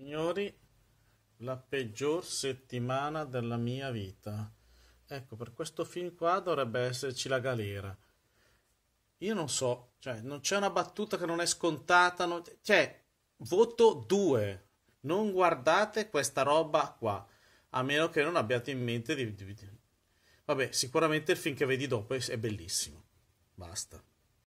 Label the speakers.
Speaker 1: Signori, la peggior settimana della mia vita. Ecco, per questo film qua dovrebbe esserci la galera. Io non so, cioè, non c'è una battuta che non è scontata, non... cioè, voto 2. Non guardate questa roba qua, a meno che non abbiate in mente di... Vabbè, sicuramente il film che vedi dopo è bellissimo.
Speaker 2: Basta.